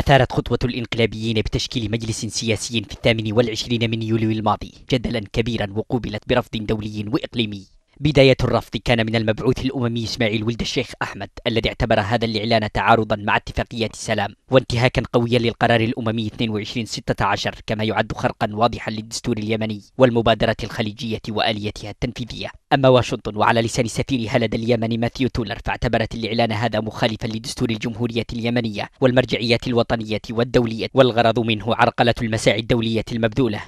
أثارت خطوة الإنقلابيين بتشكيل مجلس سياسي في الثامن والعشرين من يوليو الماضي جدلا كبيرا وقوبلت برفض دولي وإقليمي بداية الرفض كان من المبعوث الأممي إسماعيل ولد الشيخ أحمد الذي اعتبر هذا الإعلان تعارضا مع اتفاقية السلام وانتهاكا قويا للقرار الأممي 2216 كما يعد خرقا واضحا للدستور اليمني والمبادرة الخليجية وآليتها التنفيذية أما واشنطن وعلى لسان سفيرها لدى اليمن ماثيو تولر فاعتبرت الإعلان هذا مخالفا لدستور الجمهورية اليمنية والمرجعيات الوطنية والدولية والغرض منه عرقلة المساعي الدولية المبذولة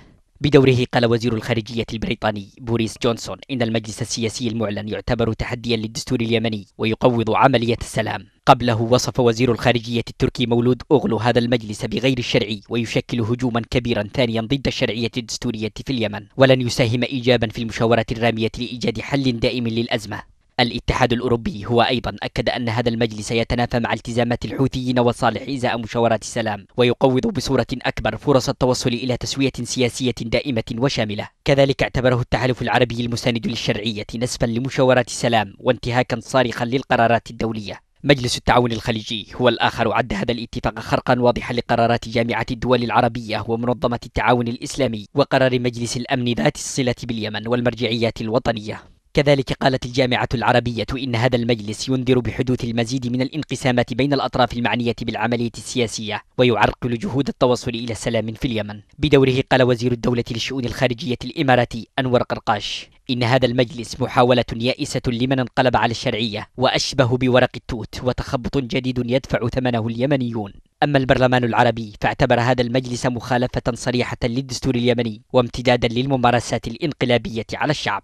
بدوره قال وزير الخارجية البريطاني بوريس جونسون إن المجلس السياسي المعلن يعتبر تحديا للدستور اليمني ويقوض عملية السلام قبله وصف وزير الخارجية التركي مولود أغلو هذا المجلس بغير الشرعي ويشكل هجوما كبيرا ثانيا ضد الشرعية الدستورية في اليمن ولن يساهم إيجابا في المشاورة الرامية لإيجاد حل دائم للأزمة الاتحاد الأوروبي هو أيضا أكد أن هذا المجلس يتنافى مع التزامات الحوثيين والصالح إزاء مشاورات السلام ويقوض بصورة أكبر فرص التوصل إلى تسوية سياسية دائمة وشاملة كذلك اعتبره التحالف العربي المساند للشرعية نسفا لمشاورات السلام وانتهاكا صارخا للقرارات الدولية مجلس التعاون الخليجي هو الآخر عد هذا الاتفاق خرقا واضحا لقرارات جامعة الدول العربية ومنظمة التعاون الإسلامي وقرار مجلس الأمن ذات الصلة باليمن والمرجعيات الوطنية كذلك قالت الجامعة العربية إن هذا المجلس ينذر بحدوث المزيد من الانقسامات بين الأطراف المعنية بالعملية السياسية ويعرقل جهود التوصل إلى سلام في اليمن بدوره قال وزير الدولة للشؤون الخارجية الإماراتي أنور قرقاش إن هذا المجلس محاولة يائسة لمن انقلب على الشرعية وأشبه بورق التوت وتخبط جديد يدفع ثمنه اليمنيون أما البرلمان العربي فاعتبر هذا المجلس مخالفة صريحة للدستور اليمني وامتدادا للممارسات الانقلابية على الشعب